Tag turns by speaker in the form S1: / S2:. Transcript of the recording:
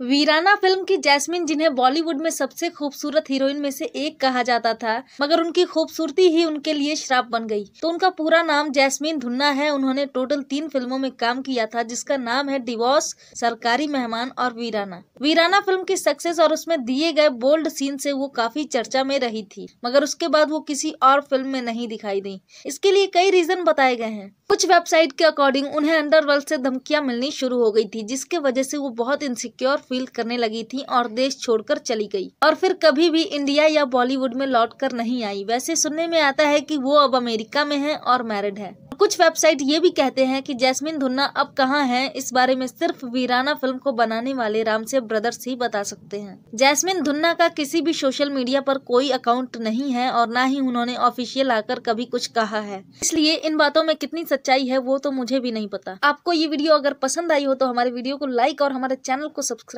S1: वीराना film की jasmine जिन्हें बॉलीवुड में सबसे खूबसूरत हीरोइन में से एक कहा जाता था मगर उनकी खूबसूरती ही उनके लिए श्राप बन गई तो उनका पूरा नाम जैस्मिन धुन्ना है उन्होंने टोटल तीन फिल्मों में काम किया था जिसका नाम है डिवोर्स सरकारी मेहमान और वीराना वीराना फिल्म की सक्सेस और उसमें दिए गए बोल्ड सीन से वो काफी चर्चा में रही थी मगर उसके बाद वो किसी और फिल्म में नहीं दिखाई दी इसके लिए कई रीजन बताए गए हैं कुछ वेबसाइट के अकॉर्डिंग उन्हें अंडरवर्ल्ड से धमकियां मिलनी शुरू हो गई थी जिसके वजह से वो बहुत इनसिक्योर फील करने लगी थी और देश छोड़कर चली गई और फिर कभी भी इंडिया या बॉलीवुड में लौटकर नहीं आई वैसे सुनने में आता है कि वो अब अमेरिका में है और मैरिड है कुछ वेबसाइट ये भी कहते हैं कि जैस्मिन धुन्ना अब कहाँ हैं इस बारे में सिर्फ वीराना फिल्म को बनाने वाले रामसेव ब्रदर्स ही बता सकते हैं जैस्मिन धुन्ना का किसी भी सोशल मीडिया पर कोई अकाउंट नहीं है और ना ही उन्होंने ऑफिशियल आकर कभी कुछ कहा है इसलिए इन बातों में कितनी सच्चाई है वो तो मुझे भी नहीं पता आपको ये वीडियो अगर पसंद आई हो तो हमारे वीडियो को लाइक और हमारे चैनल को सब्सक्राइब